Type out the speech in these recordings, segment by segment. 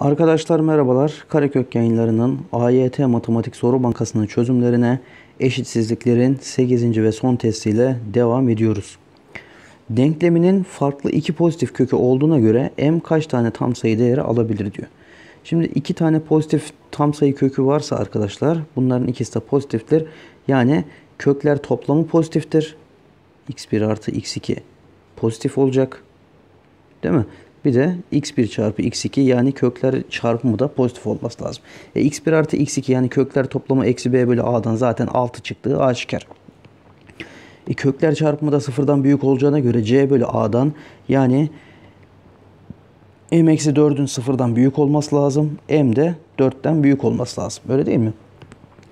Arkadaşlar merhabalar. Karekök yayınlarının AYT Matematik Soru Bankası'nın çözümlerine eşitsizliklerin 8. ve son testiyle devam ediyoruz. Denkleminin farklı iki pozitif kökü olduğuna göre m kaç tane tam sayı değeri alabilir diyor. Şimdi iki tane pozitif tam sayı kökü varsa arkadaşlar bunların ikisi de pozitiftir. Yani kökler toplamı pozitiftir. x1 artı x2 pozitif olacak. Değil mi? Bir de x1 çarpı x2 yani kökler çarpımı da pozitif olması lazım. E, x1 artı x2 yani kökler toplamı eksi b bölü a'dan zaten 6 çıktığı aşikar. E, kökler çarpımı da sıfırdan büyük olacağına göre c bölü a'dan yani m eksi 4'ün sıfırdan büyük olması lazım. M de 4'ten büyük olması lazım. Öyle değil mi?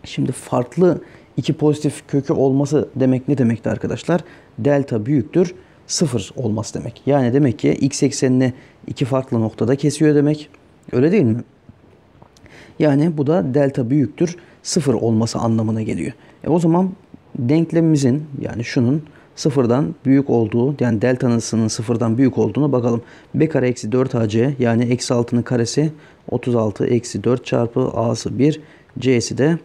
Şimdi farklı iki pozitif kökü olması demek ne demekti arkadaşlar? Delta büyüktür sıfır olması demek. Yani demek ki x eksenini iki farklı noktada kesiyor demek. Öyle değil mi? Yani bu da delta büyüktür sıfır olması anlamına geliyor. E o zaman denklemimizin yani şunun sıfırdan büyük olduğu yani delta nasının sıfırdan büyük olduğunu bakalım. B kare eksi 4 AC yani eksi 6'nın karesi 36 eksi 4 çarpı A'sı 1 C'si de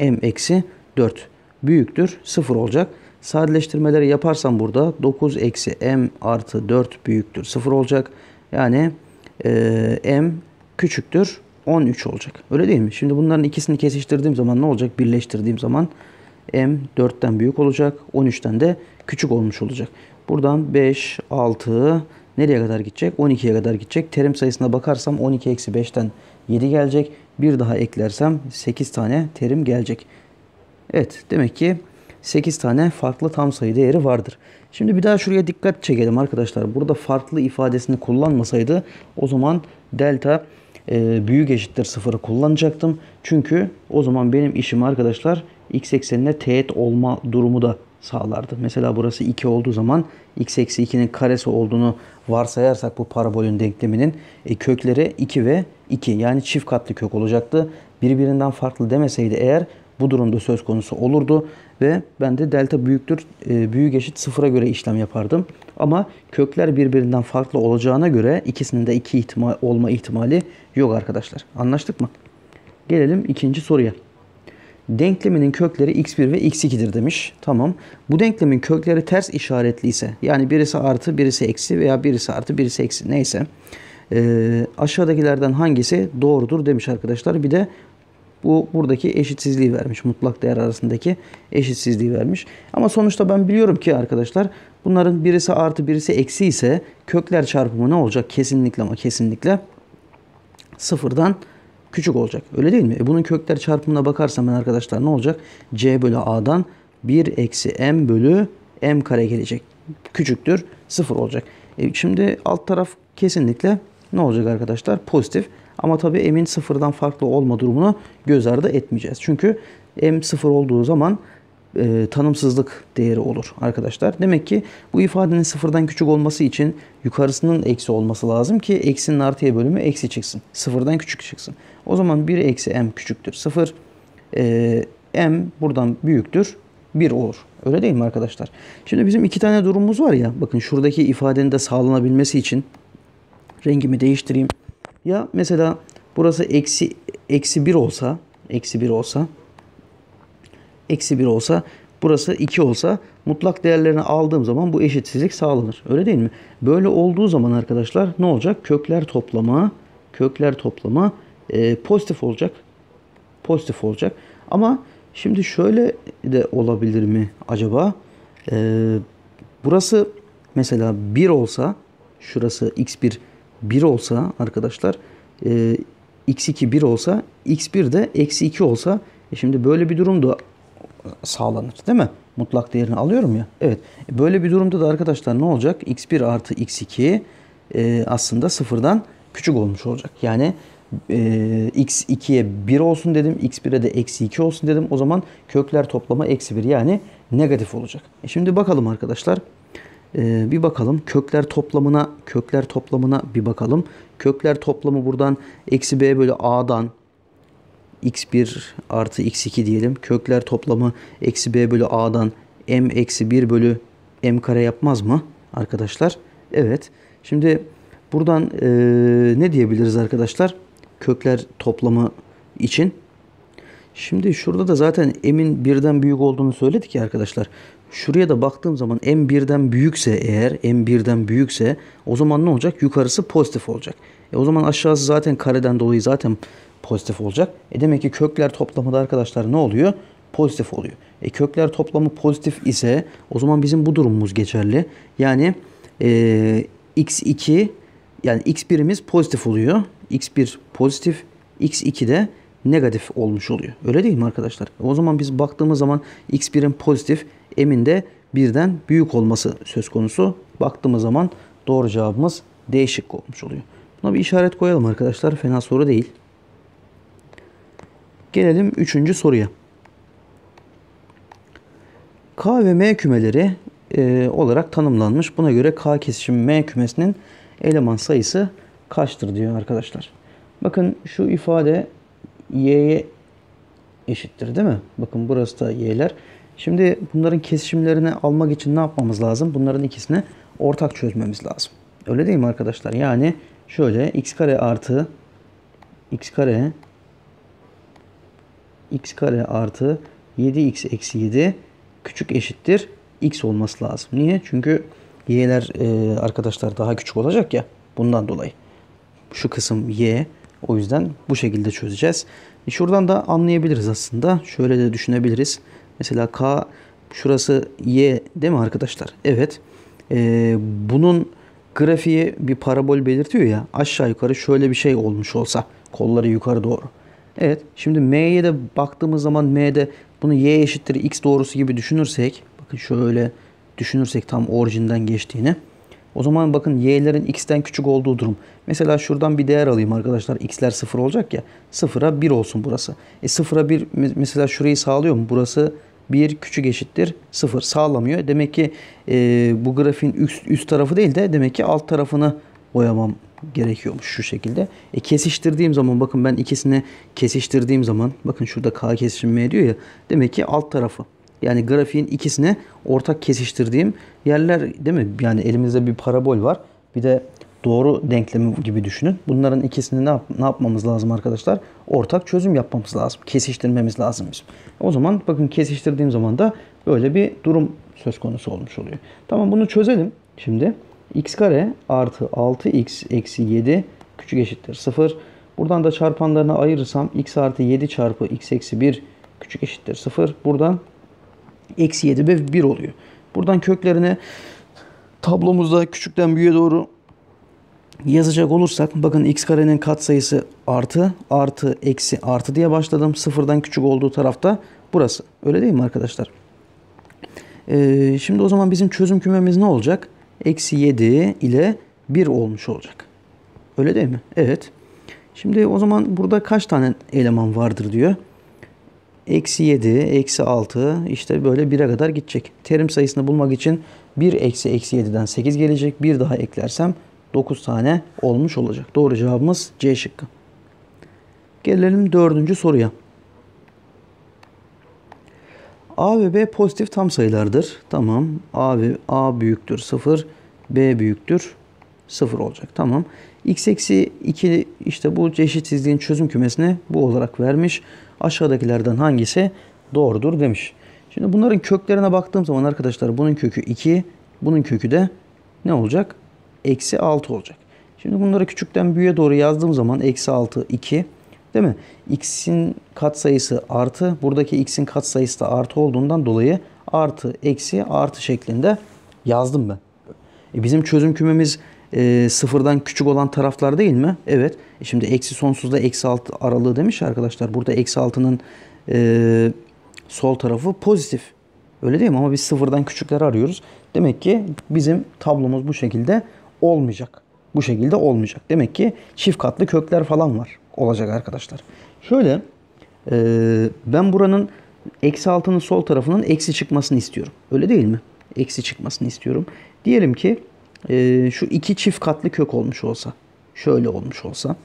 M eksi 4 büyüktür sıfır olacak. Sadeleştirmeleri yaparsam burada 9 eksi m artı 4 büyüktür 0 olacak. Yani e, m küçüktür 13 olacak. Öyle değil mi? Şimdi bunların ikisini kesiştirdiğim zaman ne olacak? Birleştirdiğim zaman m 4'ten büyük olacak. 13'ten de küçük olmuş olacak. Buradan 5, 6 nereye kadar gidecek? 12'ye kadar gidecek. Terim sayısına bakarsam 12 eksi 5'ten 7 gelecek. Bir daha eklersem 8 tane terim gelecek. Evet demek ki 8 tane farklı tam sayı değeri vardır. Şimdi bir daha şuraya dikkat çekelim arkadaşlar. Burada farklı ifadesini kullanmasaydı o zaman delta e, büyük eşittir sıfırı kullanacaktım. Çünkü o zaman benim işim arkadaşlar x eksenine teğet olma durumu da sağlardı. Mesela burası 2 olduğu zaman x eksi 2'nin karesi olduğunu varsayarsak bu parabolün denkleminin e, kökleri 2 ve 2 yani çift katlı kök olacaktı. Birbirinden farklı demeseydi eğer bu durumda söz konusu olurdu ve ben de delta büyüktür e, büyük eşit sıfıra göre işlem yapardım. Ama kökler birbirinden farklı olacağına göre ikisinin de iki ihtimal olma ihtimali yok arkadaşlar. Anlaştık mı? Gelelim ikinci soruya. Denkleminin kökleri x1 ve x2'dir demiş. Tamam. Bu denklemin kökleri ters işaretli ise yani birisi artı birisi eksi veya birisi artı birisi eksi neyse e, aşağıdakilerden hangisi doğrudur demiş arkadaşlar. Bir de bu buradaki eşitsizliği vermiş. Mutlak değer arasındaki eşitsizliği vermiş. Ama sonuçta ben biliyorum ki arkadaşlar bunların birisi artı birisi eksi ise kökler çarpımı ne olacak? Kesinlikle ama kesinlikle sıfırdan küçük olacak. Öyle değil mi? E bunun kökler çarpımına bakarsam ben arkadaşlar ne olacak? C bölü A'dan 1 eksi M bölü M kare gelecek. Küçüktür. Sıfır olacak. E şimdi alt taraf kesinlikle ne olacak arkadaşlar? Pozitif. Ama tabii M'in sıfırdan farklı olma durumunu göz ardı etmeyeceğiz. Çünkü M sıfır olduğu zaman e, tanımsızlık değeri olur arkadaşlar. Demek ki bu ifadenin sıfırdan küçük olması için yukarısının eksi olması lazım ki eksinin artıya bölümü eksi çıksın. Sıfırdan küçük çıksın. O zaman 1 eksi m küçüktür. sıfır e, m buradan büyüktür. 1 olur. Öyle değil mi arkadaşlar? Şimdi bizim iki tane durumumuz var ya. Bakın şuradaki ifadenin de sağlanabilmesi için rengimi değiştireyim. Ya mesela burası eksi eksi 1 olsa eksi 1 olsa eksi 1 olsa burası 2 olsa mutlak değerlerini aldığım zaman bu eşitsizlik sağlanır. Öyle değil mi? Böyle olduğu zaman arkadaşlar ne olacak? Kökler toplama kökler toplama e, pozitif olacak. Pozitif olacak. Ama şimdi şöyle de olabilir mi acaba? E, burası mesela 1 olsa şurası x1 1 olsa arkadaşlar e, x2 1 olsa x1 de eksi 2 olsa e şimdi böyle bir durumda sağlanır değil mi? Mutlak değerini alıyorum ya. Evet. E, böyle bir durumda da arkadaşlar ne olacak? x1 artı x2 e, aslında sıfırdan küçük olmuş olacak. Yani e, x2'ye 1 olsun dedim. x1'e de eksi 2 olsun dedim. O zaman kökler toplama eksi 1 yani negatif olacak. E şimdi bakalım arkadaşlar. Ee, bir bakalım kökler toplamına kökler toplamına bir bakalım. Kökler toplamı buradan eksi b bölü a'dan x1 artı x2 diyelim. Kökler toplamı eksi b bölü a'dan m eksi 1 bölü m kare yapmaz mı arkadaşlar? Evet. Şimdi buradan e, ne diyebiliriz arkadaşlar? Kökler toplamı için. Şimdi şurada da zaten m'in birden büyük olduğunu söyledik ya arkadaşlar. Şuraya da baktığım zaman M1'den büyükse eğer M1'den büyükse o zaman ne olacak? Yukarısı pozitif olacak. E o zaman aşağısı zaten kareden dolayı zaten pozitif olacak. E demek ki kökler toplamı da arkadaşlar ne oluyor? Pozitif oluyor. E kökler toplamı pozitif ise o zaman bizim bu durumumuz geçerli. Yani e, x2 yani x1'imiz pozitif oluyor. x1 pozitif, x2 de negatif olmuş oluyor. Öyle değil mi arkadaşlar? E o zaman biz baktığımız zaman x1'in pozitif, M'in de birden büyük olması söz konusu. Baktığımız zaman doğru cevabımız D şıkkı olmuş oluyor. Buna bir işaret koyalım arkadaşlar. Fena soru değil. Gelelim üçüncü soruya. K ve M kümeleri e, olarak tanımlanmış. Buna göre K kesişim M kümesinin eleman sayısı kaçtır diyor arkadaşlar. Bakın şu ifade y'ye eşittir değil mi? Bakın burası da y'ler. Şimdi bunların kesişimlerini almak için ne yapmamız lazım? Bunların ikisini ortak çözmemiz lazım. Öyle değil mi arkadaşlar? Yani şöyle x kare artı x kare x kare artı 7x eksi 7 küçük eşittir x olması lazım. Niye? Çünkü y'ler e, arkadaşlar daha küçük olacak ya bundan dolayı. Şu kısım y o yüzden bu şekilde çözeceğiz. E, şuradan da anlayabiliriz aslında. Şöyle de düşünebiliriz. Mesela K şurası Y değil mi arkadaşlar? Evet. Ee, bunun grafiği bir parabol belirtiyor ya. Aşağı yukarı şöyle bir şey olmuş olsa. Kolları yukarı doğru. Evet. Şimdi M'ye de baktığımız zaman M'de bunu Y eşittir X doğrusu gibi düşünürsek. Bakın şöyle düşünürsek tam orijinden geçtiğini. O zaman bakın y'lerin x'ten küçük olduğu durum. Mesela şuradan bir değer alayım arkadaşlar. x'ler 0 olacak ya. 0'a 1 olsun burası. E 0'a 1 mesela şurayı sağlıyor mu? Burası 1 küçük eşittir 0 sağlamıyor. Demek ki e, bu grafiğin üst, üst tarafı değil de demek ki alt tarafını boyamam gerekiyormuş şu şekilde. E kesiştirdiğim zaman bakın ben ikisini kesiştirdiğim zaman bakın şurada K kesişimi ediyor ya. Demek ki alt tarafı yani grafiğin ikisini ortak kesiştirdiğim yerler değil mi? Yani elimizde bir parabol var. Bir de doğru denklemi gibi düşünün. Bunların ikisini ne, yap ne yapmamız lazım arkadaşlar? Ortak çözüm yapmamız lazım. Kesiştirmemiz lazım bizim. O zaman bakın kesiştirdiğim zaman da böyle bir durum söz konusu olmuş oluyor. Tamam bunu çözelim şimdi. x kare artı 6x eksi 7 küçük eşittir 0. Buradan da çarpanlarına ayırırsam x artı 7 çarpı x eksi 1 küçük eşittir 0. Buradan Eksi 7 ve 1 oluyor. Buradan köklerini tablomuzda küçükten büyüğe doğru yazacak olursak bakın x karenin katsayısı artı artı eksi artı diye başladım. Sıfırdan küçük olduğu tarafta burası. Öyle değil mi arkadaşlar? Ee, şimdi o zaman bizim çözüm kümemiz ne olacak? Eksi 7 ile 1 olmuş olacak. Öyle değil mi? Evet. Şimdi o zaman burada kaç tane eleman vardır diyor eksi 7, eksi 6 işte böyle 1'e kadar gidecek. Terim sayısını bulmak için 1 eksi eksi 7'den 8 gelecek. Bir daha eklersem 9 tane olmuş olacak. Doğru cevabımız C şıkkı. Gelelim dördüncü soruya. A ve B pozitif tam sayılardır. Tamam. A ve A büyüktür 0, B büyüktür 0 olacak. Tamam x eksi 2 işte bu eşitsizliğin çözüm kümesini bu olarak vermiş. Aşağıdakilerden hangisi doğrudur demiş. Şimdi bunların köklerine baktığım zaman arkadaşlar bunun kökü 2, bunun kökü de ne olacak? Eksi 6 olacak. Şimdi bunları küçükten büyüğe doğru yazdığım zaman eksi 6, 2 değil mi? X'in katsayısı artı. Buradaki x'in katsayısı da artı olduğundan dolayı artı, eksi, artı şeklinde yazdım ben. E bizim çözüm kümemiz e, sıfırdan küçük olan taraflar değil mi? Evet. E şimdi eksi sonsuzda eksi 6 aralığı demiş arkadaşlar. Burada eksi altının e, sol tarafı pozitif. Öyle değil mi? Ama biz sıfırdan küçükler arıyoruz. Demek ki bizim tablomuz bu şekilde olmayacak. Bu şekilde olmayacak. Demek ki çift katlı kökler falan var. Olacak arkadaşlar. Şöyle e, ben buranın eksi altının sol tarafının eksi çıkmasını istiyorum. Öyle değil mi? Eksi çıkmasını istiyorum. Diyelim ki e, şu iki çift katlı kök olmuş olsa, şöyle olmuş olsa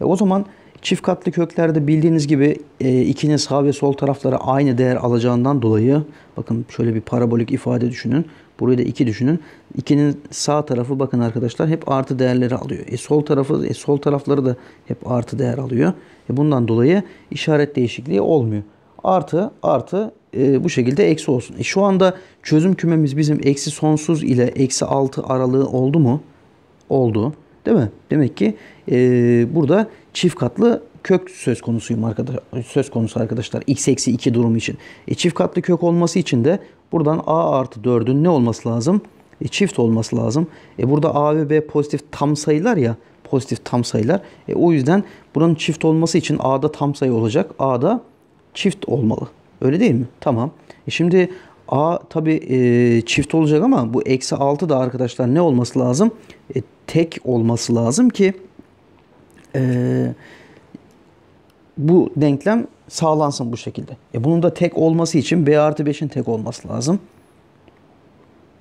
e, o zaman çift katlı köklerde bildiğiniz gibi e, ikinin sağ ve sol tarafları aynı değer alacağından dolayı bakın şöyle bir parabolik ifade düşünün. Burayı da 2 düşünün. 2'nin sağ tarafı bakın arkadaşlar hep artı değerleri alıyor. E sol tarafı e sol tarafları da hep artı değer alıyor. E bundan dolayı işaret değişikliği olmuyor. Artı artı e, bu şekilde eksi olsun. E, şu anda çözüm kümemiz bizim eksi sonsuz ile eksi 6 aralığı oldu mu? Oldu. Değil mi? Demek ki e, burada çift katlı kök söz konusuyum arkadaşlar. söz konusu arkadaşlar. X eksi 2 durumu için. E, çift katlı kök olması için de buradan A artı 4'ün ne olması lazım? E, çift olması lazım. E, burada A ve B pozitif tam sayılar ya. Pozitif tam sayılar. E, o yüzden bunun çift olması için A'da tam sayı olacak. A'da çift olmalı. Öyle değil mi? Tamam. E şimdi A tabi e, çift olacak ama bu eksi 6 da arkadaşlar ne olması lazım? E, tek olması lazım ki e, bu denklem sağlansın bu şekilde. E, bunun da tek olması için B artı 5'in tek olması lazım.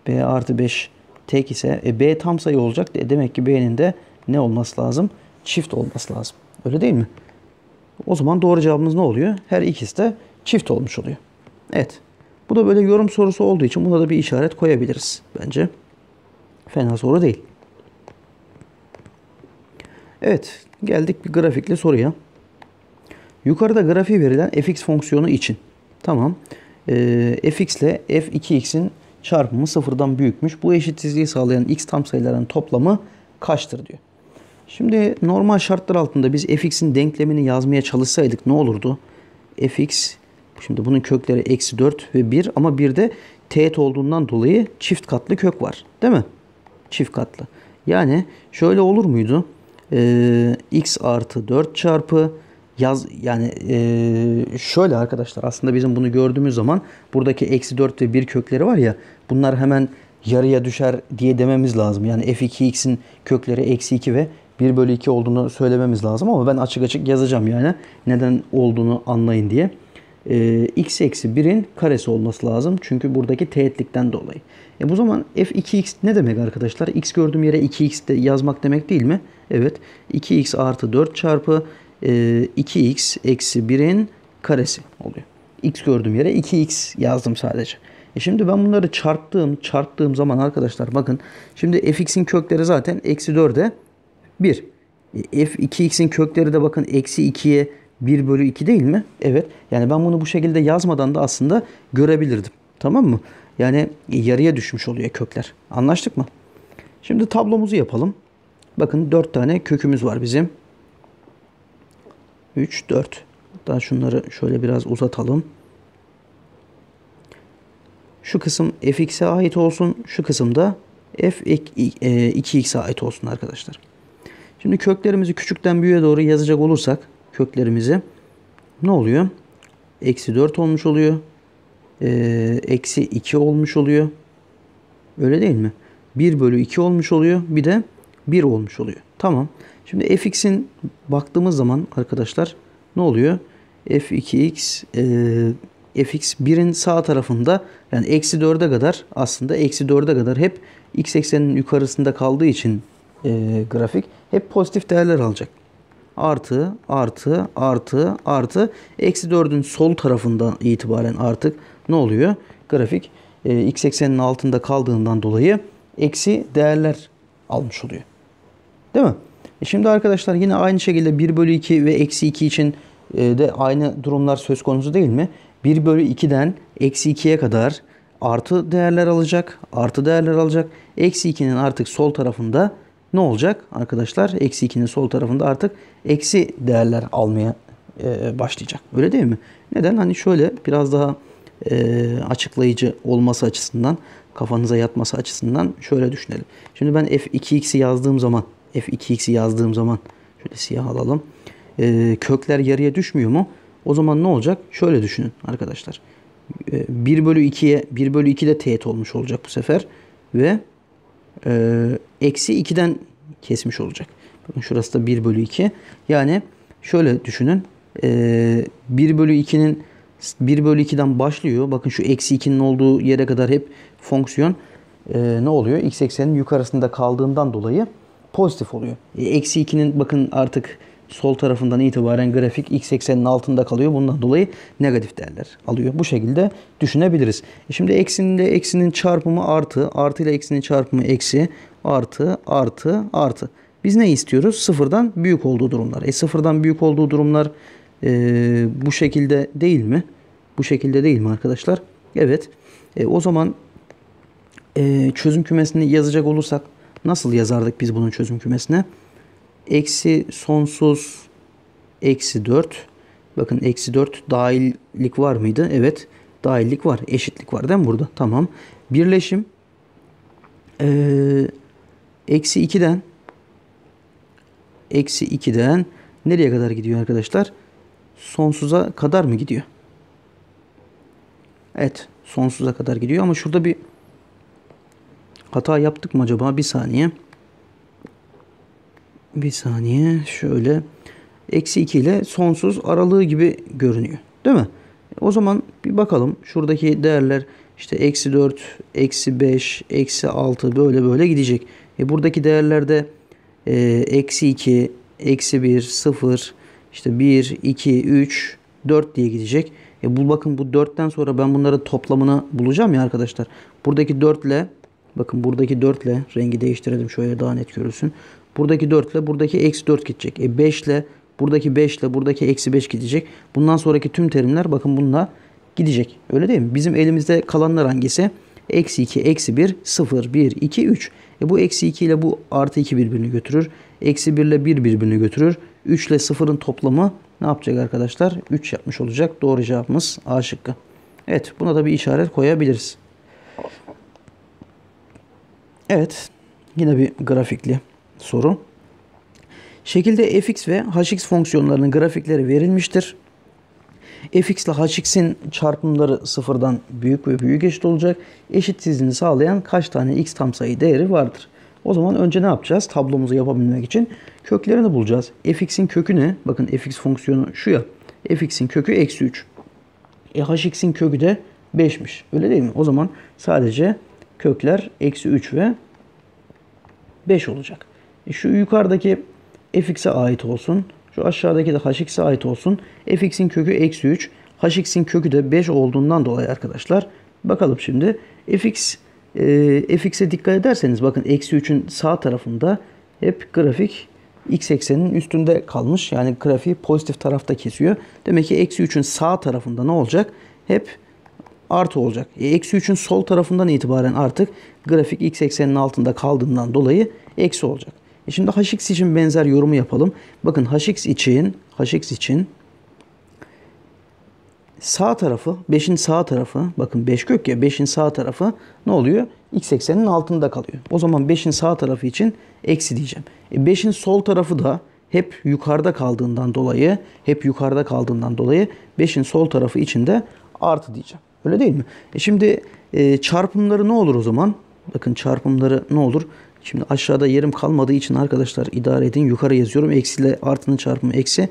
B artı 5 tek ise e, B tam sayı olacak. E, demek ki B'nin de ne olması lazım? Çift olması lazım. Öyle değil mi? O zaman doğru cevabımız ne oluyor? Her ikisi de çift olmuş oluyor. Evet. Bu da böyle yorum sorusu olduğu için buna da bir işaret koyabiliriz bence. Fena soru değil. Evet. Geldik bir grafikli soruya. Yukarıda grafiği verilen fx fonksiyonu için. Tamam. E, ee, fx ile f2x'in çarpımı sıfırdan büyükmüş. Bu eşitsizliği sağlayan x tam sayıların toplamı kaçtır diyor. Şimdi normal şartlar altında biz fx'in denklemini yazmaya çalışsaydık ne olurdu? fx Şimdi bunun kökleri eksi 4 ve 1 ama bir de teğet olduğundan dolayı çift katlı kök var. Değil mi? Çift katlı. Yani şöyle olur muydu? Ee, x artı 4 çarpı yaz yani e, şöyle arkadaşlar aslında bizim bunu gördüğümüz zaman buradaki eksi 4 ve 1 kökleri var ya bunlar hemen yarıya düşer diye dememiz lazım. Yani f2x'in kökleri eksi 2 ve 1 bölü 2 olduğunu söylememiz lazım ama ben açık açık yazacağım yani neden olduğunu anlayın diye e, x eksi 1'in karesi olması lazım. Çünkü buradaki teğetlikten dolayı. E bu zaman f2x ne demek arkadaşlar? x gördüğüm yere 2x de yazmak demek değil mi? Evet. 2x artı 4 çarpı e, 2x eksi 1'in karesi oluyor. x gördüğüm yere 2x yazdım sadece. E şimdi ben bunları çarptığım, çarptığım zaman arkadaşlar bakın. Şimdi fx'in kökleri zaten eksi 4'e 1. E, f2x'in kökleri de bakın eksi 2'ye 1 bölü 2 değil mi? Evet. Yani ben bunu bu şekilde yazmadan da aslında görebilirdim. Tamam mı? Yani yarıya düşmüş oluyor kökler. Anlaştık mı? Şimdi tablomuzu yapalım. Bakın 4 tane kökümüz var bizim. 3, 4. Daha şunları şöyle biraz uzatalım. Şu kısım fx'e ait olsun. Şu kısım da f 2x'e e, ait olsun arkadaşlar. Şimdi köklerimizi küçükten büyüğe doğru yazacak olursak köklerimizi ne oluyor? Eksi 4 olmuş oluyor. Ee, eksi 2 olmuş oluyor. Öyle değil mi? 1 bölü 2 olmuş oluyor. Bir de 1 olmuş oluyor. Tamam. Şimdi fx'in baktığımız zaman arkadaşlar ne oluyor? f2x e, fx 1'in sağ tarafında yani eksi 4'e kadar aslında eksi 4'e kadar hep x ekseninin yukarısında kaldığı için e, grafik hep pozitif değerler alacak artı artı artı artı eksi 4'ün sol tarafından itibaren artık ne oluyor? Grafik e, x ekseninin altında kaldığından dolayı eksi değerler almış oluyor. Değil mi? E şimdi arkadaşlar yine aynı şekilde 1 bölü 2 ve eksi 2 için e, de aynı durumlar söz konusu değil mi? 1 bölü 2'den eksi 2'ye kadar artı değerler alacak. Artı değerler alacak. Eksi 2'nin artık sol tarafında ne olacak arkadaşlar? Eksi 2'nin sol tarafında artık eksi değerler almaya e, başlayacak. Öyle değil mi? Neden? Hani şöyle biraz daha e, açıklayıcı olması açısından kafanıza yatması açısından şöyle düşünelim. Şimdi ben f2x'i yazdığım zaman f2x'i yazdığım zaman şöyle siyah alalım. E, kökler yarıya düşmüyor mu? O zaman ne olacak? Şöyle düşünün arkadaşlar. E, 1 bölü 2'ye 1 bölü 2 de teğet olmuş olacak bu sefer ve ee, eksi 2'den kesmiş olacak. Bakın şurası da 1 bölü 2. Yani şöyle düşünün. E, ee, 1 bölü 2'nin 1 bölü 2'den başlıyor. Bakın şu eksi 2'nin olduğu yere kadar hep fonksiyon e, ne oluyor? X eksenin yukarısında kaldığından dolayı pozitif oluyor. Eksi 2'nin bakın artık sol tarafından itibaren grafik x eksenin altında kalıyor. Bundan dolayı negatif değerler alıyor. Bu şekilde düşünebiliriz. E şimdi eksinin eksinin çarpımı artı, artı ile eksinin çarpımı eksi, artı, artı, artı. Biz ne istiyoruz? Sıfırdan büyük olduğu durumlar. E sıfırdan büyük olduğu durumlar e, bu şekilde değil mi? Bu şekilde değil mi arkadaşlar? Evet. E, o zaman e, çözüm kümesini yazacak olursak nasıl yazardık biz bunun çözüm kümesine? eksi sonsuz eksi 4. Bakın eksi 4 dahillik var mıydı? Evet dahillik var. Eşitlik var değil mi burada? Tamam. Birleşim ee, eksi 2'den eksi 2'den nereye kadar gidiyor arkadaşlar? Sonsuza kadar mı gidiyor? Evet. Sonsuza kadar gidiyor ama şurada bir hata yaptık mı acaba? Bir saniye. Bir saniye bir saniye şöyle eksi 2 ile sonsuz aralığı gibi görünüyor. Değil mi? O zaman bir bakalım şuradaki değerler işte eksi 4, eksi 5, eksi 6 böyle böyle gidecek. E buradaki değerlerde e, eksi 2, eksi 1, 0, işte 1, 2, 3, 4 diye gidecek. E bu bakın bu 4'ten sonra ben bunların toplamını bulacağım ya arkadaşlar. Buradaki 4 ile bakın buradaki 4 ile rengi değiştirelim şöyle daha net görülsün. Buradaki 4 ile buradaki eksi 4 gidecek. E 5 ile buradaki 5 ile buradaki eksi 5 gidecek. Bundan sonraki tüm terimler bakın bununla gidecek. Öyle değil mi? Bizim elimizde kalanlar hangisi? Eksi 2, eksi 1, 0, 1, 2, 3. E bu eksi 2 ile bu artı 2 birbirini götürür. Eksi 1 ile 1 birbirini götürür. 3 ile 0'ın toplamı ne yapacak arkadaşlar? 3 yapmış olacak. Doğru cevabımız A şıkkı. Evet buna da bir işaret koyabiliriz. Evet yine bir grafikli soru. Şekilde fx ve hx fonksiyonlarının grafikleri verilmiştir. fx ile hx'in çarpımları sıfırdan büyük ve büyük eşit olacak. Eşitsizliğini sağlayan kaç tane x tam sayı değeri vardır? O zaman önce ne yapacağız? Tablomuzu yapabilmek için köklerini bulacağız. fx'in kökü ne? Bakın fx fonksiyonu şu ya. fx'in kökü eksi 3. E hx'in kökü de 5'miş. Öyle değil mi? O zaman sadece kökler eksi 3 ve 5 olacak. E, şu yukarıdaki fx'e ait olsun. Şu aşağıdaki de hx'e ait olsun. fx'in kökü eksi 3. hx'in kökü de 5 olduğundan dolayı arkadaşlar. Bakalım şimdi. fx e, fx'e dikkat ederseniz bakın eksi 3'ün sağ tarafında hep grafik x eksenin üstünde kalmış. Yani grafiği pozitif tarafta kesiyor. Demek ki eksi 3'ün sağ tarafında ne olacak? Hep artı olacak. E, eksi 3'ün sol tarafından itibaren artık grafik x ekseninin altında kaldığından dolayı eksi olacak. E şimdi hx için benzer yorumu yapalım. Bakın hx için hx için sağ tarafı 5'in sağ tarafı bakın 5 kök ya 5'in sağ tarafı ne oluyor? x ekseninin altında kalıyor. O zaman 5'in sağ tarafı için eksi diyeceğim. E sol tarafı da hep yukarıda kaldığından dolayı hep yukarıda kaldığından dolayı 5'in sol tarafı için de artı diyeceğim. Öyle değil mi? E şimdi e, çarpımları ne olur o zaman? Bakın çarpımları ne olur? Şimdi aşağıda yerim kalmadığı için arkadaşlar idare edin. Yukarı yazıyorum. Eksi ile artının çarpımı eksi.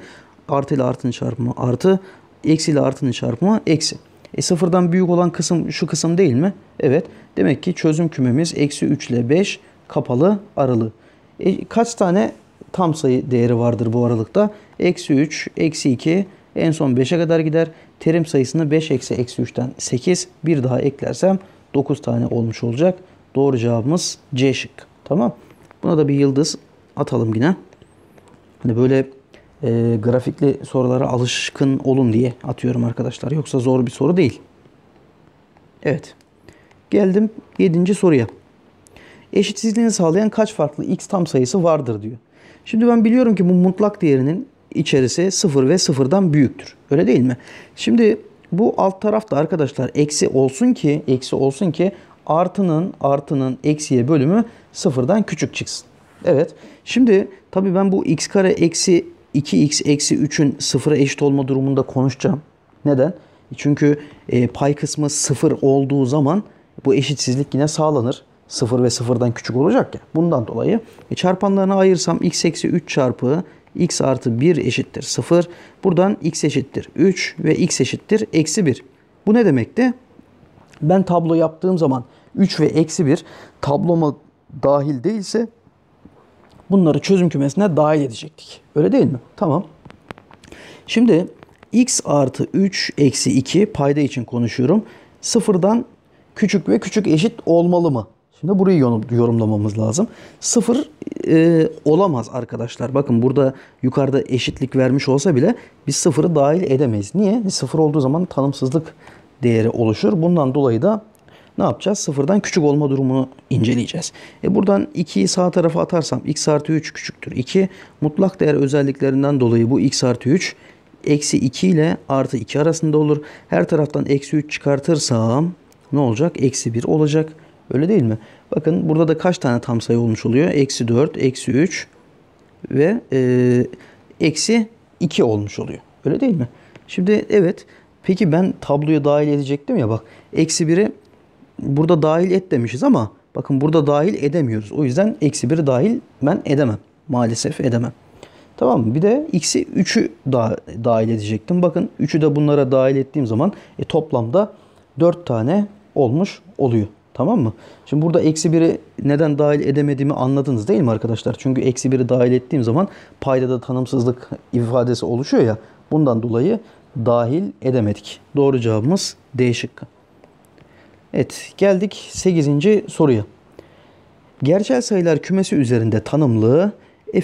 Artı ile artının çarpımı artı. Eksi ile artının çarpımı eksi. E sıfırdan büyük olan kısım şu kısım değil mi? Evet. Demek ki çözüm kümemiz eksi 3 ile 5 kapalı aralı. E, kaç tane tam sayı değeri vardır bu aralıkta? Eksi 3, eksi 2, en son 5'e kadar gider. Terim sayısını 5 eksi eksi 3'ten 8 bir daha eklersem 9 tane olmuş olacak. Doğru cevabımız C şıkkı. Tamam. Buna da bir yıldız atalım yine. Hani böyle e, grafikli sorulara alışkın olun diye atıyorum arkadaşlar. Yoksa zor bir soru değil. Evet. Geldim 7. soruya. Eşitsizliğini sağlayan kaç farklı x tam sayısı vardır diyor. Şimdi ben biliyorum ki bu mutlak değerinin içerisi 0 ve 0'dan büyüktür. Öyle değil mi? Şimdi bu alt tarafta arkadaşlar eksi olsun ki eksi olsun ki Artının artının eksiye bölümü sıfırdan küçük çıksın. Evet. Şimdi tabii ben bu x kare eksi 2x eksi 3'ün sıfıra eşit olma durumunda konuşacağım. Neden? Çünkü e, pay kısmı sıfır olduğu zaman bu eşitsizlik yine sağlanır. Sıfır ve sıfırdan küçük olacak ya. Bundan dolayı e, çarpanlarına ayırsam x eksi 3 çarpı x artı 1 eşittir 0. Buradan x eşittir 3 ve x eşittir eksi 1. Bu ne demekti? Ben tablo yaptığım zaman 3 ve eksi 1 tabloma dahil değilse bunları çözüm kümesine dahil edecektik. Öyle değil mi? Tamam. Şimdi x artı 3 eksi 2 payda için konuşuyorum. Sıfırdan küçük ve küçük eşit olmalı mı? Şimdi burayı yorumlamamız lazım. Sıfır e, olamaz arkadaşlar. Bakın burada yukarıda eşitlik vermiş olsa bile biz sıfırı dahil edemeyiz. Niye? Sıfır olduğu zaman tanımsızlık değeri oluşur. Bundan dolayı da ne yapacağız? Sıfırdan küçük olma durumunu inceleyeceğiz. E buradan 2'yi sağ tarafa atarsam x artı 3 küçüktür. 2 mutlak değer özelliklerinden dolayı bu x artı 3 eksi 2 ile artı 2 arasında olur. Her taraftan eksi 3 çıkartırsam ne olacak? Eksi 1 olacak. Öyle değil mi? Bakın burada da kaç tane tam sayı olmuş oluyor? Eksi 4, eksi 3 ve eksi 2 olmuş oluyor. Öyle değil mi? Şimdi evet Peki ben tabloya dahil edecektim ya bak. Eksi 1'i burada dahil et demişiz ama bakın burada dahil edemiyoruz. O yüzden eksi 1'i dahil ben edemem. Maalesef edemem. Tamam mı? Bir de x'i 3'ü da dahil edecektim. Bakın 3'ü de bunlara dahil ettiğim zaman e, toplamda 4 tane olmuş oluyor. Tamam mı? Şimdi burada eksi 1'i neden dahil edemediğimi anladınız değil mi arkadaşlar? Çünkü eksi 1'i dahil ettiğim zaman paydada tanımsızlık ifadesi oluşuyor ya. Bundan dolayı dahil edemedik. Doğru cevabımız D şıkkı. Evet geldik 8. soruya. Gerçel sayılar kümesi üzerinde tanımlı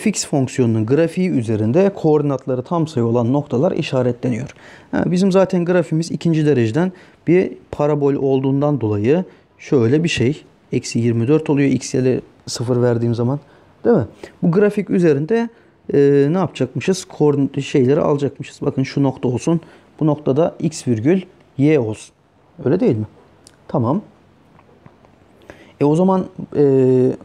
fx fonksiyonunun grafiği üzerinde koordinatları tam sayı olan noktalar işaretleniyor. bizim zaten grafimiz ikinci dereceden bir parabol olduğundan dolayı şöyle bir şey. Eksi 24 oluyor x'e 0 verdiğim zaman. Değil mi? Bu grafik üzerinde e, ne yapacakmışız? Koordinat şeyleri alacakmışız. Bakın şu nokta olsun. Bu noktada x virgül y olsun. Öyle değil mi? Tamam. E o zaman e,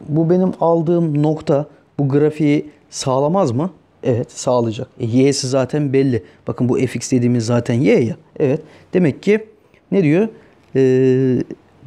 bu benim aldığım nokta bu grafiği sağlamaz mı? Evet sağlayacak. E, y'si zaten belli. Bakın bu fx dediğimiz zaten y ya. Evet. Demek ki ne diyor? E,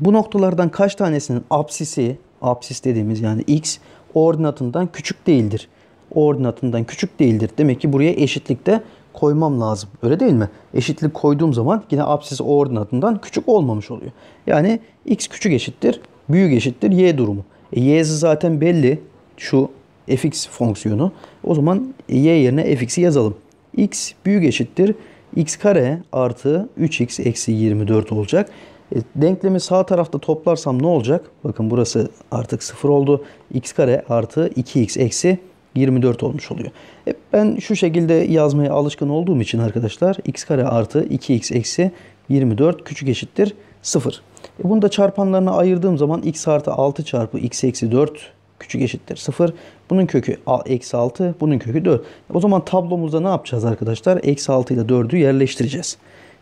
bu noktalardan kaç tanesinin apsisi, apsis dediğimiz yani x ordinatından küçük değildir ordinatından küçük değildir. Demek ki buraya eşitlik de koymam lazım. Öyle değil mi? Eşitlik koyduğum zaman yine absis ordinatından küçük olmamış oluyor. Yani x küçük eşittir, büyük eşittir y durumu. E, y'si zaten belli. Şu fx fonksiyonu. O zaman y yerine fx'i yazalım. x büyük eşittir x kare artı 3x eksi 24 olacak. E, denklemi sağ tarafta toplarsam ne olacak? Bakın burası artık 0 oldu. x kare artı 2x eksi 24 olmuş oluyor. E ben şu şekilde yazmaya alışkın olduğum için arkadaşlar x kare artı 2x eksi 24 küçük eşittir 0. E bunu da çarpanlarına ayırdığım zaman x artı 6 çarpı x eksi 4 küçük eşittir 0. Bunun kökü eksi 6, bunun kökü 4. E, o zaman tablomuzda ne yapacağız arkadaşlar? Eksi 6 ile 4'ü yerleştireceğiz.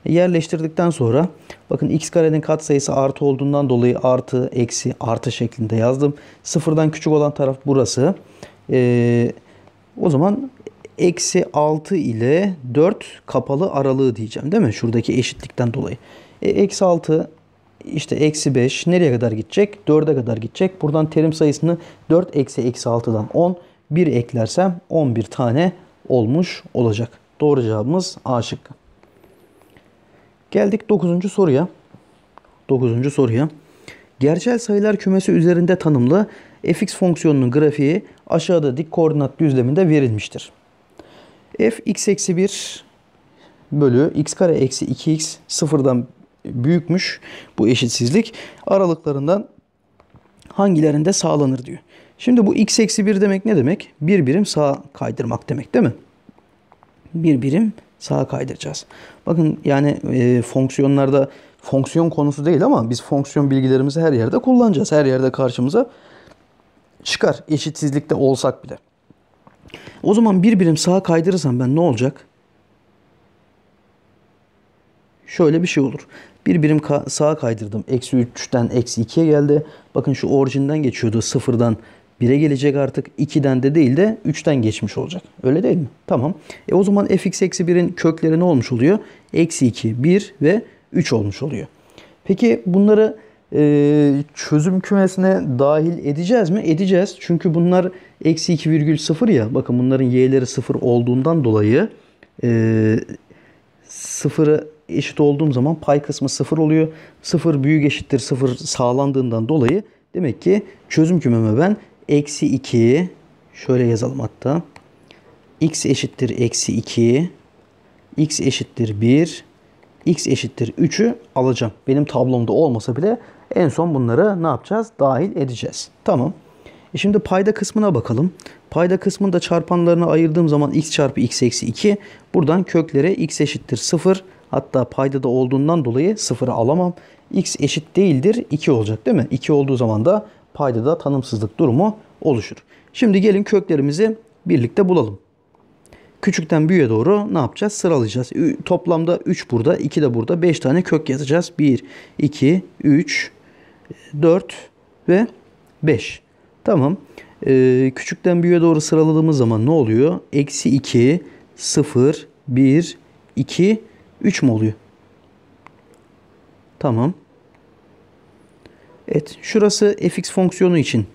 E yerleştirdikten sonra bakın x karenin katsayısı artı olduğundan dolayı artı, eksi, artı şeklinde yazdım. Sıfırdan küçük olan taraf burası. E, o zaman eksi 6 ile 4 kapalı aralığı diyeceğim değil mi? Şuradaki eşitlikten dolayı. E, eksi 6 işte eksi 5 nereye kadar gidecek? 4'e kadar gidecek. Buradan terim sayısını 4 eksi eksi 6'dan 10 1 eklersem 11 tane olmuş olacak. Doğru cevabımız A şıkkı. Geldik 9. soruya. 9. soruya. Gerçel sayılar kümesi üzerinde tanımlı fx fonksiyonunun grafiği aşağıda dik koordinat düzleminde verilmiştir. f x eksi 1 bölü x kare eksi 2x sıfırdan büyükmüş bu eşitsizlik. Aralıklarından hangilerinde sağlanır diyor. Şimdi bu x eksi 1 demek ne demek? Bir birim sağa kaydırmak demek değil mi? Bir birim sağa kaydıracağız. Bakın yani e, fonksiyonlarda fonksiyon konusu değil ama biz fonksiyon bilgilerimizi her yerde kullanacağız. Her yerde karşımıza çıkar eşitsizlikte olsak bile. O zaman bir birim sağa kaydırırsam ben ne olacak? Şöyle bir şey olur. Bir birim ka sağa kaydırdım. Eksi 3'ten eksi 2'ye geldi. Bakın şu orijinden geçiyordu. Sıfırdan 1'e gelecek artık. 2'den de değil de 3'ten geçmiş olacak. Öyle değil mi? Tamam. E o zaman fx eksi 1'in kökleri ne olmuş oluyor? Eksi 2, 1 ve 3 olmuş oluyor. Peki bunları ee, çözüm kümesine dahil edeceğiz mi? Edeceğiz. Çünkü bunlar eksi 2,0 ya. Bakın bunların y'leri 0 olduğundan dolayı e, 0'ı eşit olduğum zaman pay kısmı 0 oluyor. 0 büyük eşittir 0 sağlandığından dolayı demek ki çözüm kümeme ben eksi 2 şöyle yazalım hatta x eşittir eksi 2 x eşittir 1 x eşittir 3'ü alacağım. Benim tablomda olmasa bile en son bunları ne yapacağız? Dahil edeceğiz. Tamam. E şimdi payda kısmına bakalım. Payda kısmında çarpanlarını ayırdığım zaman x çarpı x eksi 2. Buradan kökleri x eşittir 0. Hatta payda da olduğundan dolayı 0'ı alamam. x eşit değildir 2 olacak değil mi? 2 olduğu zaman da payda da tanımsızlık durumu oluşur. Şimdi gelin köklerimizi birlikte bulalım. Küçükten büyüğe doğru ne yapacağız? Sıralayacağız. Toplamda 3 burada, 2 de burada. 5 tane kök yazacağız. 1, 2, 3, 4 ve 5. Tamam. Ee, küçükten büyüğe doğru sıraladığımız zaman ne oluyor? Eksi 2, 0, 1, 2, 3 mü oluyor? Tamam. Evet. Şurası fx fonksiyonu için.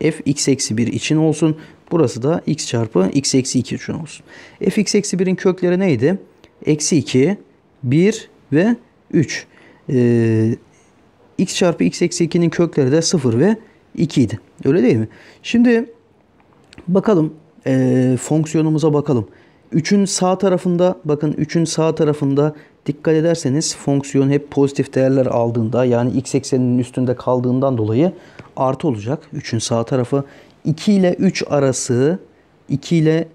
f x eksi 1 için olsun. Burası da x çarpı x eksi 2 için olsun. f x eksi 1'in kökleri neydi? Eksi 2, 1 ve 3. Ee, x çarpı x eksi 2'nin kökleri de 0 ve 2 idi. Öyle değil mi? Şimdi bakalım e, fonksiyonumuza bakalım. 3'ün sağ tarafında bakın 3'ün sağ tarafında dikkat ederseniz fonksiyon hep pozitif değerler aldığında yani x ekseninin üstünde kaldığından dolayı artı olacak. 3'ün sağ tarafı 2 ile 3 arası 2 ile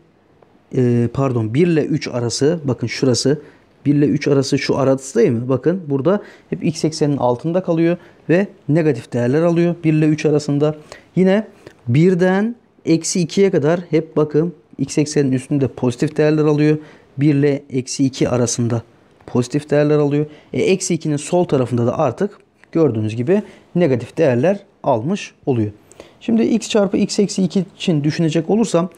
e, pardon 1 ile 3 arası bakın şurası 1 ile 3 arası şu arası değil mi? Bakın burada hep x eksenin altında kalıyor ve negatif değerler alıyor 1 ile 3 arasında. Yine 1'den eksi 2'ye kadar hep bakın x eksenin üstünde pozitif değerler alıyor. 1 ile eksi 2 arasında pozitif değerler alıyor. E, eksi 2'nin sol tarafında da artık gördüğünüz gibi negatif değerler almış oluyor. Şimdi x çarpı x eksi 2 için düşünecek olursam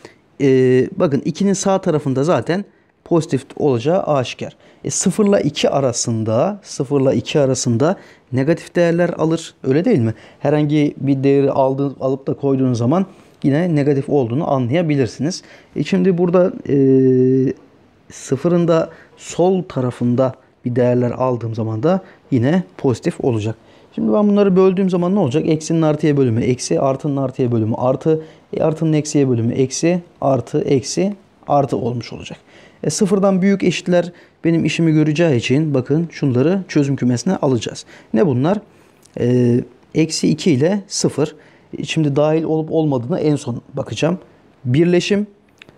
e, bakın 2'nin sağ tarafında zaten pozitif olacağı aşikar. E 0 ile 2 arasında 0 ile 2 arasında negatif değerler alır. Öyle değil mi? Herhangi bir değeri aldı, alıp da koyduğun zaman yine negatif olduğunu anlayabilirsiniz. E şimdi burada e, sıfırın da sol tarafında bir değerler aldığım zaman da yine pozitif olacak. Şimdi ben bunları böldüğüm zaman ne olacak? Eksinin artıya bölümü eksi, artının artıya bölümü artı, e, artının eksiye bölümü eksi, artı, eksi, artı olmuş olacak. E, sıfırdan büyük eşitler benim işimi göreceği için bakın şunları çözüm kümesine alacağız. Ne bunlar? E, eksi 2 ile 0. E, şimdi dahil olup olmadığını en son bakacağım. Birleşim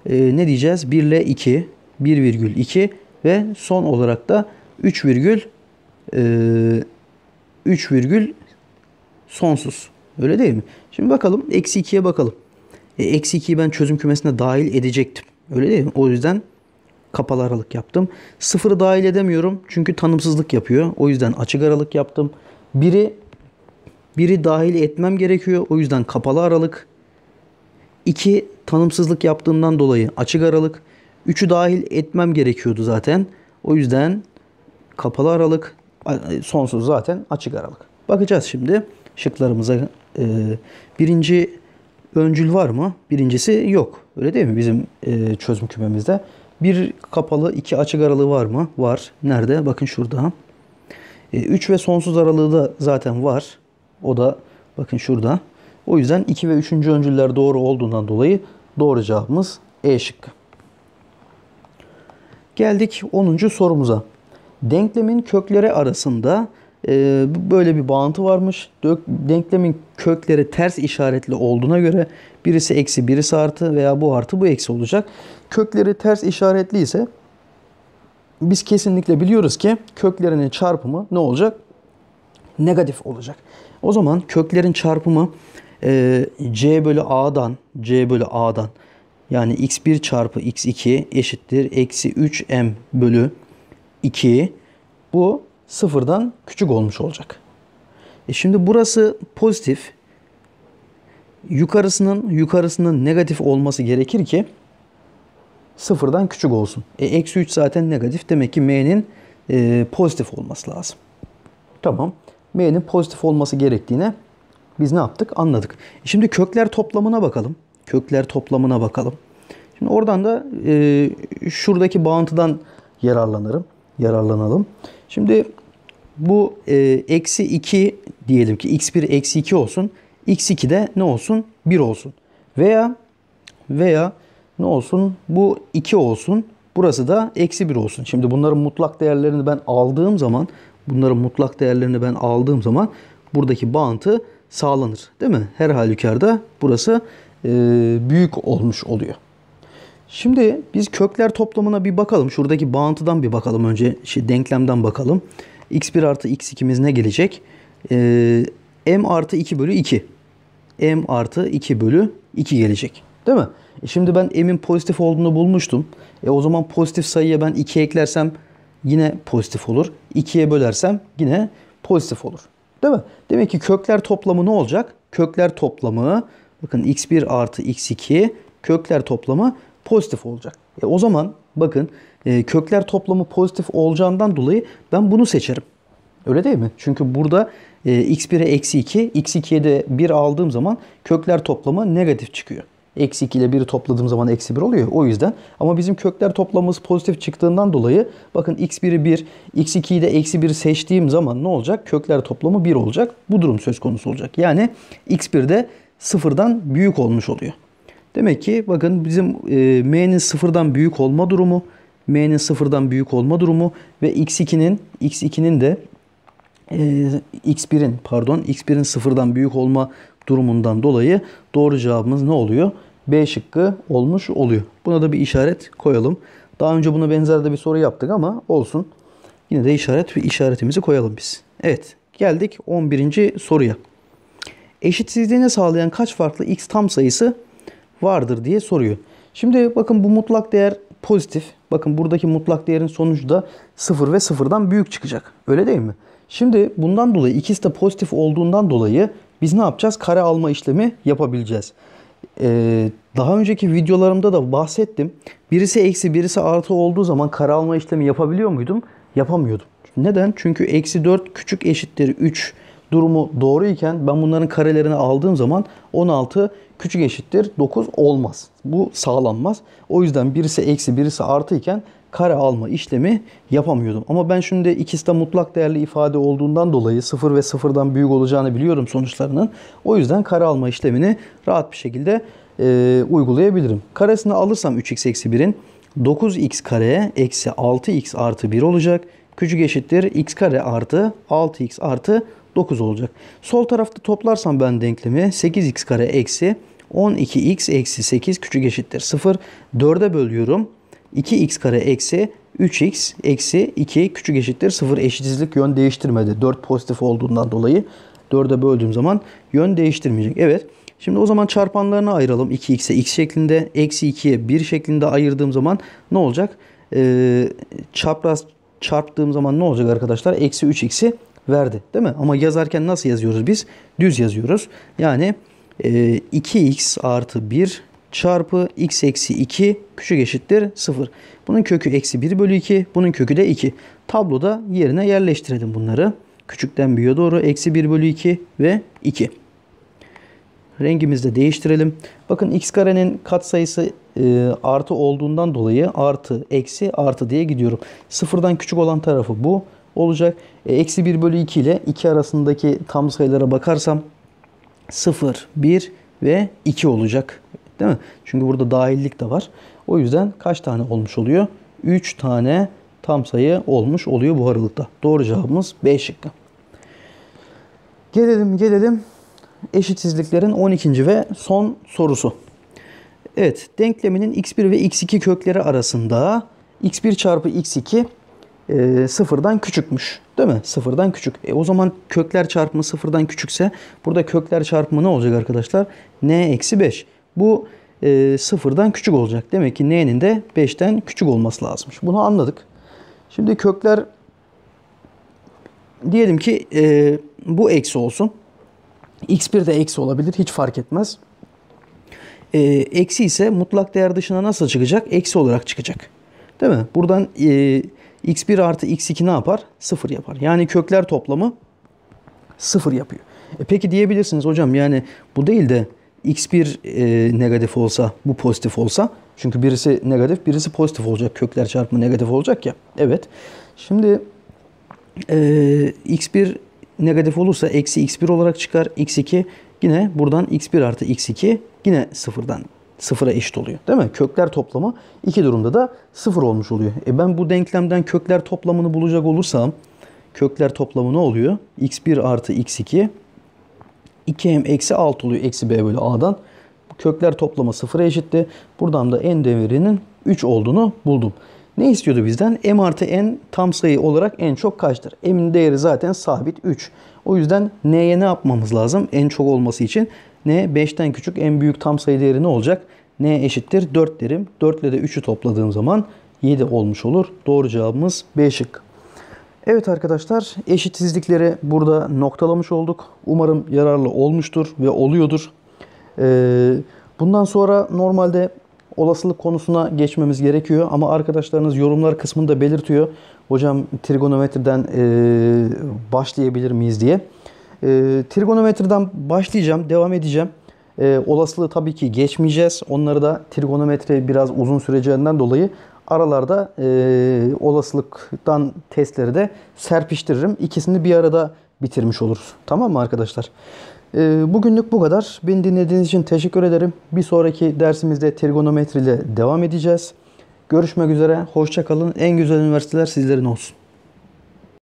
e, ne diyeceğiz? 1 ile 2, 1,2 ve son olarak da 3, virgül, e, 3 virgül sonsuz. Öyle değil mi? Şimdi bakalım. Eksi 2'ye bakalım. E, eksi 2'yi ben çözüm kümesine dahil edecektim. Öyle değil mi? O yüzden kapalı aralık yaptım. Sıfırı dahil edemiyorum çünkü tanımsızlık yapıyor. O yüzden açık aralık yaptım. Biri biri dahil etmem gerekiyor. O yüzden kapalı aralık. 2 tanımsızlık yaptığından dolayı açık aralık. üçü dahil etmem gerekiyordu zaten. O yüzden kapalı aralık sonsuz zaten açık aralık. Bakacağız şimdi şıklarımıza. Ee, birinci öncül var mı? Birincisi yok. Öyle değil mi bizim e, çözüm kümemizde? Bir kapalı, iki açık aralığı var mı? Var. Nerede? Bakın şurada. 3 e, ve sonsuz aralığı da zaten var. O da bakın şurada. O yüzden 2 ve 3. öncüller doğru olduğundan dolayı doğru cevabımız E şıkkı. Geldik 10. sorumuza. Denklemin kökleri arasında e, böyle bir bağıntı varmış. denklemin kökleri ters işaretli olduğuna göre birisi eksi birisi artı veya bu artı bu eksi olacak. Kökleri ters işaretli ise biz kesinlikle biliyoruz ki köklerinin çarpımı ne olacak? Negatif olacak. O zaman köklerin çarpımı e, c bölü a'dan c bölü a'dan yani x1 çarpı x2 eşittir eksi 3m bölü 2 bu sıfırdan küçük olmuş olacak. E şimdi burası pozitif. Yukarısının yukarısının negatif olması gerekir ki sıfırdan küçük olsun. E eksi 3 zaten negatif. Demek ki m'nin e, pozitif olması lazım. Tamam. M'nin pozitif olması gerektiğine biz ne yaptık? Anladık. E şimdi kökler toplamına bakalım. Kökler toplamına bakalım. Şimdi oradan da e, şuradaki bağıntıdan yararlanırım yararlanalım. Şimdi bu e, eksi 2 diyelim ki x1 eksi 2 olsun. x2 de ne olsun? 1 olsun. Veya veya ne olsun? Bu 2 olsun. Burası da eksi 1 olsun. Şimdi bunların mutlak değerlerini ben aldığım zaman bunların mutlak değerlerini ben aldığım zaman buradaki bağıntı sağlanır. Değil mi? Her halükarda burası e, büyük olmuş oluyor. Şimdi biz kökler toplamına bir bakalım. Şuradaki bağıntıdan bir bakalım önce. Şey, denklemden bakalım. x1 artı x2'miz ne gelecek? Ee, m artı 2 bölü 2. m artı 2 bölü 2 gelecek. Değil mi? E şimdi ben m'in pozitif olduğunu bulmuştum. E o zaman pozitif sayıya ben 2 eklersem yine pozitif olur. 2'ye bölersem yine pozitif olur. Değil mi? Demek ki kökler toplamı ne olacak? Kökler toplamı bakın x1 artı x2 kökler toplamı pozitif olacak. E o zaman bakın e, kökler toplamı pozitif olacağından dolayı ben bunu seçerim. Öyle değil mi? Çünkü burada e, x1'e eksi 2, x2'ye de 1 aldığım zaman kökler toplamı negatif çıkıyor. Eksi 2 ile 1'i topladığım zaman eksi 1 oluyor. O yüzden ama bizim kökler toplamımız pozitif çıktığından dolayı bakın x1'i 1, x2'yi de eksi 1 seçtiğim zaman ne olacak? Kökler toplamı 1 olacak. Bu durum söz konusu olacak. Yani x1'de sıfırdan büyük olmuş oluyor. Demek ki bakın bizim e, m'nin sıfırdan büyük olma durumu, m'nin sıfırdan büyük olma durumu ve x2'nin x2'nin de e, x1'in pardon x1'in sıfırdan büyük olma durumundan dolayı doğru cevabımız ne oluyor? B şıkkı olmuş oluyor. Buna da bir işaret koyalım. Daha önce buna benzer de bir soru yaptık ama olsun. Yine de işaret bir işaretimizi koyalım biz. Evet geldik 11. soruya. Eşitsizliğini sağlayan kaç farklı x tam sayısı vardır diye soruyor. Şimdi bakın bu mutlak değer pozitif. Bakın buradaki mutlak değerin sonucu da 0 ve 0'dan büyük çıkacak. Öyle değil mi? Şimdi bundan dolayı ikisi de pozitif olduğundan dolayı biz ne yapacağız? Kare alma işlemi yapabileceğiz. Ee, daha önceki videolarımda da bahsettim. Birisi eksi birisi artı olduğu zaman kare alma işlemi yapabiliyor muydum? Yapamıyordum. Neden? Çünkü eksi 4 küçük eşittir 3 durumu doğru iken ben bunların karelerini aldığım zaman 16 küçük eşittir 9 olmaz. Bu sağlanmaz. O yüzden birisi eksi birisi artı iken kare alma işlemi yapamıyordum. Ama ben şimdi ikisi de mutlak değerli ifade olduğundan dolayı 0 ve 0'dan büyük olacağını biliyorum sonuçlarının. O yüzden kare alma işlemini rahat bir şekilde e, uygulayabilirim. Karesini alırsam 3x eksi 1'in 9x kare eksi 6x artı 1 olacak. Küçük eşittir x kare artı 6x artı 9 olacak. Sol tarafta toplarsam ben denklemi 8x kare eksi 12x eksi 8 küçük eşittir 0. 4'e bölüyorum. 2x kare eksi 3x eksi 2 küçük eşittir 0 eşitsizlik yön değiştirmedi. 4 pozitif olduğundan dolayı 4'e böldüğüm zaman yön değiştirmeyecek. Evet. Şimdi o zaman çarpanlarına ayıralım. 2x'e x şeklinde, eksi 2'ye 1 şeklinde ayırdığım zaman ne olacak? Ee, çapraz çarptığım zaman ne olacak arkadaşlar? Eksi 3x'i verdi değil mi? Ama yazarken nasıl yazıyoruz biz? Düz yazıyoruz. Yani 2x ee, artı 1 çarpı x eksi 2 küçük eşittir 0. Bunun kökü eksi 1 bölü 2. Bunun kökü de 2. Tabloda yerine yerleştirelim bunları. Küçükten büyüğe doğru eksi 1 bölü 2 ve 2. Rengimizi de değiştirelim. Bakın x karenin katsayısı e, artı olduğundan dolayı artı, eksi, artı diye gidiyorum. Sıfırdan küçük olan tarafı bu olacak. E, eksi 1 bölü 2 ile 2 arasındaki tam sayılara bakarsam 0, 1 ve 2 olacak. Değil mi? Çünkü burada dahillik de var. O yüzden kaç tane olmuş oluyor? 3 tane tam sayı olmuş oluyor bu aralıkta. Doğru cevabımız B şıkkı. Gelelim gelelim eşitsizliklerin 12. ve son sorusu. Evet denkleminin x1 ve x2 kökleri arasında x1 çarpı x2 e, sıfırdan küçükmüş. Değil mi? Sıfırdan küçük. E, o zaman kökler çarpımı sıfırdan küçükse burada kökler çarpımı ne olacak arkadaşlar? n eksi 5. Bu e, sıfırdan küçük olacak. Demek ki n'nin de 5'ten küçük olması lazımmış. Bunu anladık. Şimdi kökler diyelim ki e, bu eksi olsun. x1 de eksi olabilir. Hiç fark etmez. E, eksi ise mutlak değer dışına nasıl çıkacak? Eksi olarak çıkacak. Değil mi? Buradan e, x1 artı x2 ne yapar? 0 yapar. Yani kökler toplamı 0 yapıyor. E peki diyebilirsiniz hocam yani bu değil de x1 e, negatif olsa bu pozitif olsa çünkü birisi negatif birisi pozitif olacak kökler çarpımı negatif olacak ya. Evet şimdi e, x1 negatif olursa eksi x1 olarak çıkar x2 yine buradan x1 artı x2 yine sıfırdan sıfıra eşit oluyor. Değil mi? Kökler toplamı iki durumda da sıfır olmuş oluyor. E ben bu denklemden kökler toplamını bulacak olursam kökler toplamı ne oluyor? x1 artı x2 2m eksi 6 oluyor. Eksi b bölü a'dan. Kökler toplamı sıfıra eşitti. Buradan da n değerinin 3 olduğunu buldum. Ne istiyordu bizden? M artı N tam sayı olarak en çok kaçtır? M'in değeri zaten sabit 3. O yüzden N'ye ne yapmamız lazım? En çok olması için n 5'ten küçük en büyük tam sayı değeri ne olacak? n eşittir 4 derim. 4 ile de 3'ü topladığım zaman 7 olmuş olur. Doğru cevabımız B şık. Evet arkadaşlar eşitsizlikleri burada noktalamış olduk. Umarım yararlı olmuştur ve oluyordur. Ee, bundan sonra normalde olasılık konusuna geçmemiz gerekiyor. Ama arkadaşlarınız yorumlar kısmında belirtiyor. Hocam trigonometriden e, başlayabilir miyiz diye. E, trigonometriden başlayacağım, devam edeceğim. E, olasılığı tabii ki geçmeyeceğiz. Onları da trigonometri biraz uzun süreceğinden dolayı aralarda e, olasılıktan testleri de serpiştiririm. İkisini bir arada bitirmiş oluruz. Tamam mı arkadaşlar? E, bugünlük bu kadar. Beni dinlediğiniz için teşekkür ederim. Bir sonraki dersimizde trigonometriyle devam edeceğiz. Görüşmek üzere. Hoşçakalın. En güzel üniversiteler sizlerin olsun.